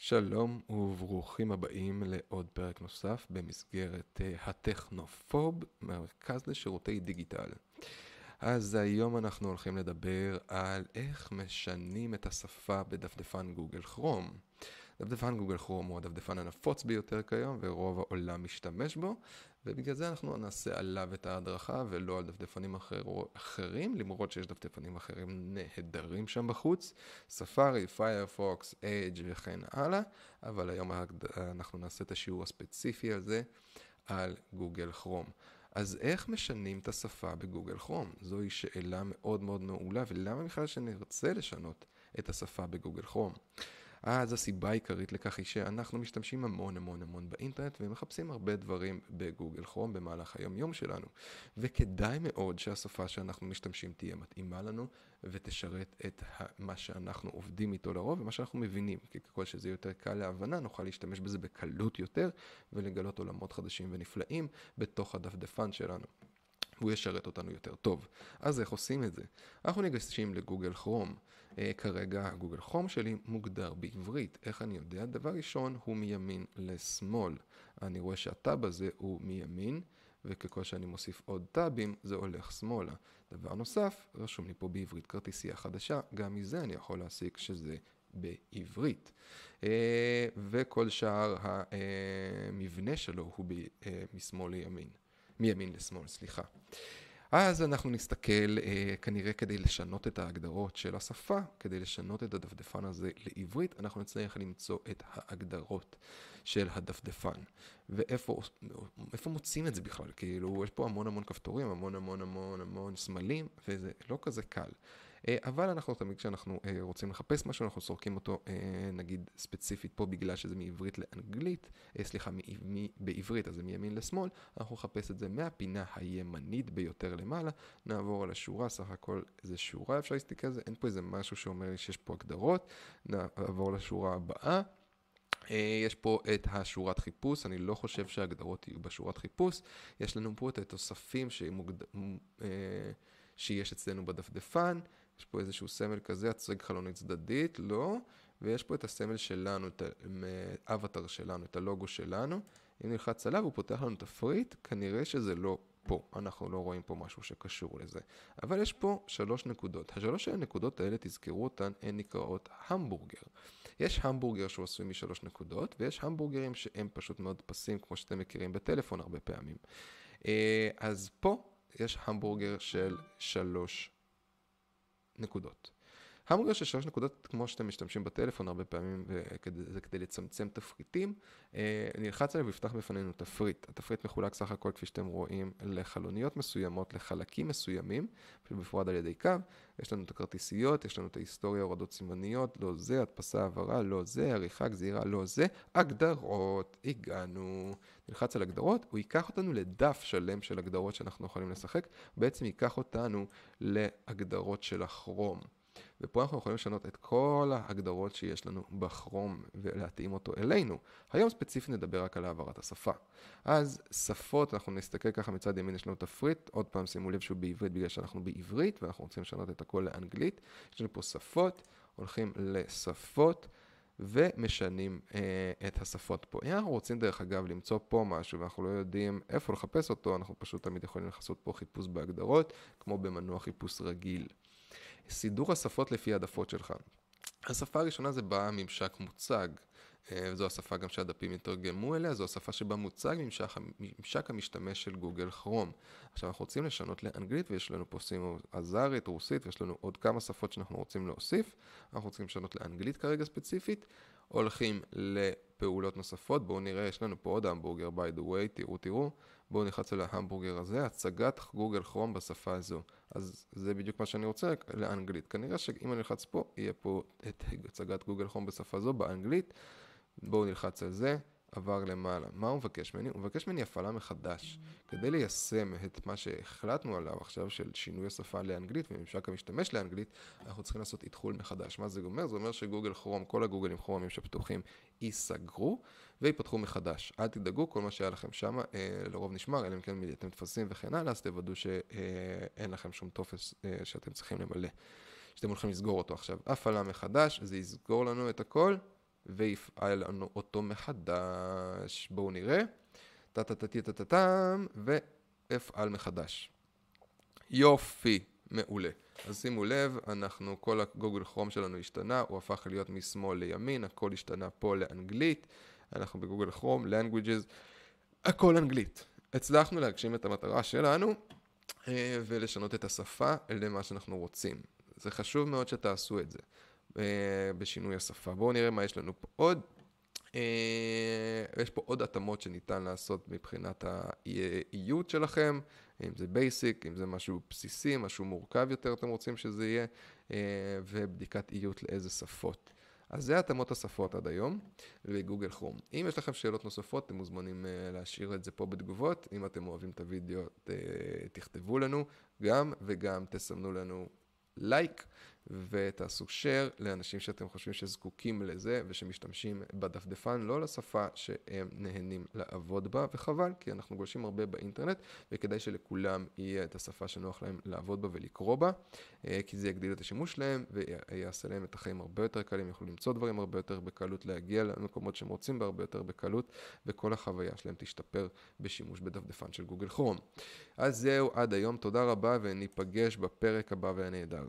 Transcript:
שלום וברוכים הבאים לעוד פרק נוסף במסגרת אה, הטכנופוב, מרכז לשירותי דיגיטל. אז היום אנחנו הולכים לדבר על איך משנים את השפה בדפדפן גוגל כרום. דפדפן גוגל כרום הוא הדפדפן הנפוץ ביותר כיום ורוב העולם משתמש בו ובגלל זה אנחנו נעשה עליו את ההדרכה ולא על דפדפנים אחר, אחרים, למרות שיש דפדפנים אחרים נהדרים שם בחוץ, ספארי, פיירפוקס, אייג' וכן הלאה, אבל היום אנחנו נעשה את השיעור הספציפי הזה על גוגל כרום. אז איך משנים את השפה בגוגל כרום? זוהי שאלה מאוד מאוד מעולה, ולמה בכלל שנרצה לשנות את השפה בגוגל כרום? אה, אז הסיבה העיקרית לכך היא שאנחנו משתמשים המון המון המון באינטרנט ומחפשים הרבה דברים בגוגל כרום במהלך היום-יום שלנו. וכדאי מאוד שהשפה שאנחנו משתמשים תהיה מתאימה לנו ותשרת את מה שאנחנו עובדים איתו לרוב ומה שאנחנו מבינים. כי ככל שזה יותר קל להבנה, נוכל להשתמש בזה בקלות יותר ולגלות עולמות חדשים ונפלאים בתוך הדפדפן שלנו. והוא ישרת אותנו יותר טוב. אז איך עושים את זה? אנחנו ניגשים לגוגל כרום. אה, כרגע גוגל כרום שלי מוגדר בעברית. איך אני יודע? דבר ראשון, הוא מימין לשמאל. אני רואה שהטאב הזה הוא מימין, וככל שאני מוסיף עוד טאבים, זה הולך שמאלה. דבר נוסף, רשום לי פה בעברית כרטיסייה חדשה, גם מזה אני יכול להסיק שזה בעברית. אה, וכל שאר המבנה אה, שלו הוא אה, משמאל לימין. מימין לשמאל, סליחה. אז אנחנו נסתכל אה, כנראה כדי לשנות את ההגדרות של השפה, כדי לשנות את הדפדפן הזה לעברית, אנחנו נצטרך למצוא את ההגדרות של הדפדפן. ואיפה מוצאים את זה בכלל? כאילו, יש פה המון המון כפתורים, המון המון המון המון סמלים, וזה לא כזה קל. אה, אבל אנחנו תמיד כשאנחנו אה, רוצים לחפש משהו, אנחנו סורקים אותו אה, נגיד ספציפית פה בגלל שזה מעברית לאנגלית, סליחה, בעברית אז זה מימין לשמאל, אנחנו נחפש את זה מהפינה הימנית ביותר למעלה, נעבור על השורה, סך הכל זה שורה אפשר להסתכל על זה, אין פה איזה משהו שאומר לי שיש פה הגדרות, נעבור לשורה הבאה. יש פה את השורת חיפוש, אני לא חושב שההגדרות יהיו בשורת חיפוש. יש לנו פה את התוספים שמוגד... שיש אצלנו בדפדפן, יש פה איזשהו סמל כזה, הצג חלונית צדדית, לא, ויש פה את הסמל שלנו, את האבטר שלנו, את הלוגו שלנו. אם נלחץ עליו, הוא פותח לנו תפריט, כנראה שזה לא פה, אנחנו לא רואים פה משהו שקשור לזה. אבל יש פה שלוש נקודות. השלוש הנקודות האלה, תזכרו אותן, הן נקראות המבורגר. יש המבורגר שהוא עשוי משלוש נקודות, ויש המבורגרים שהם פשוט מאוד פסים, כמו שאתם מכירים בטלפון הרבה פעמים. אה, אז פה יש המבורגר של שלוש נקודות. המוגר של שלוש נקודות, כמו שאתם משתמשים בטלפון הרבה פעמים, זה כדי לצמצם תפריטים, אה, נלחץ עליו ויפתח בפנינו תפריט. התפריט מחולק סך הכל, כפי שאתם רואים, לחלוניות מסוימות, לחלקים מסוימים, מפורד על ידי קו. יש לנו את הכרטיסיות, יש לנו את ההיסטוריה, הורדות סימניות, לא זה, הדפסה, העברה, לא זה, עריכה, גזירה, לא זה, הגדרות, הגענו. נלחץ על הגדרות, הוא ייקח אותנו לדף שלם של הגדרות שאנחנו יכולים לשחק, בעצם ייקח אותנו להגדרות של הכרום. ופה אנחנו יכולים לשנות את כל ההגדרות שיש לנו בכרום ולהתאים אותו אלינו. היום ספציפית נדבר רק על העברת השפה. אז שפות, אנחנו נסתכל ככה מצד ימין, יש לנו תפריט, עוד פעם שימו לב שהוא בעברית בגלל שאנחנו בעברית ואנחנו רוצים לשנות את הכל לאנגלית. יש לנו פה שפות, הולכים לשפות. ומשנים אה, את השפות פה. אם אנחנו רוצים דרך אגב למצוא פה משהו ואנחנו לא יודעים איפה לחפש אותו, אנחנו פשוט תמיד יכולים לעשות פה חיפוש בהגדרות, כמו במנוע חיפוש רגיל. סידור השפות לפי העדפות שלך. השפה הראשונה זה בה ממשק מוצג. אה, זו השפה גם שהדפים יתרגמו אליה, זו השפה שבה מוצג ממשק, ממשק המשתמש של גוגל כרום. עכשיו אנחנו רוצים לשנות לאנגלית ויש לנו פה סימו עזרית, רוסית, ויש לנו עוד כמה שפות שאנחנו רוצים להוסיף. אנחנו רוצים לשנות לאנגלית כרגע ספציפית. הולכים ל... פעולות נוספות. בואו נראה, יש לנו פה עוד המבורגר, by the way, תראו, תראו. בואו נלחץ על ההמבורגר הזה, הצגת גוגל כרום בשפה הזו. אז זה בדיוק מה שאני רוצה לאנגלית. כנראה שאם אני אלחץ פה, יהיה פה את הצגת גוגל כרום בשפה זו באנגלית. בואו נלחץ על זה. עבר למעלה. מה הוא מבקש ממני? הוא מבקש ממני הפעלה מחדש. כדי ליישם את מה שהחלטנו עליו עכשיו של שינוי השפה לאנגלית וממשק המשתמש לאנגלית, אנחנו צריכים לעשות איתחול מחדש. מה זה אומר? זה אומר שגוגל כרום, כל הגוגלים כרומים שפתוחים ייסגרו וייפתחו מחדש. אל תדאגו, כל מה שהיה לכם שם אה, לרוב נשמר, אלא אם כן אתם תפסים וכן הלאה, אז תוודאו שאין אה, לכם שום טופס אה, שאתם צריכים למלא. שאתם הולכים לסגור אותו עכשיו. הפעלה מחדש, זה יסגור לנו את הכל. ויפעל לנו אותו מחדש. בואו נראה. טה טה טה טה טה טה ואפעל מחדש. יופי, מעולה. אז שימו לב, אנחנו, כל הגוגל כרום שלנו השתנה, הוא הפך להיות משמאל לימין, הכל השתנה פה לאנגלית, אנחנו בגוגל כרום, languages, הכל אנגלית. הצלחנו להגשים את המטרה שלנו אה, ולשנות את השפה למה שאנחנו רוצים. זה חשוב מאוד שתעשו את זה. אה, בשינוי השפה. בואו נראה מה יש לנו פה עוד. אה, יש פה עוד התאמות שניתן לעשות מבחינת האיות שלכם, אם זה בייסיק, אם זה משהו בסיסי, משהו מורכב יותר אתם רוצים שזה יהיה, אה, ובדיקת איות לאיזה שפות. אז זה התאמות השפות עד היום לגוגל חום. אם יש לכם שאלות נוספות, אתם מוזמנים להשאיר את זה פה בתגובות. אם אתם אוהבים את הוידאו, תכתבו לנו גם, וגם תסמנו לנו לייק. Like. ותעשו share לאנשים שאתם חושבים שזקוקים לזה ושמשתמשים בדפדפן, לא לשפה שהם נהנים לעבוד בה, וחבל, כי אנחנו גולשים הרבה באינטרנט, וכדאי שלכולם יהיה את השפה שנוח להם לעבוד בה ולקרוא בה, אה, כי זה יגדיל את השימוש שלהם ויעשה להם את החיים הרבה יותר קלים, יוכלו למצוא דברים הרבה יותר בקלות, להגיע למקומות שהם רוצים בהרבה יותר בקלות, וכל החוויה שלהם תשתפר בשימוש בדפדפן של גוגל כרום. אז זהו, עד היום, תודה רבה וניפגש בפרק הבא והנהדר.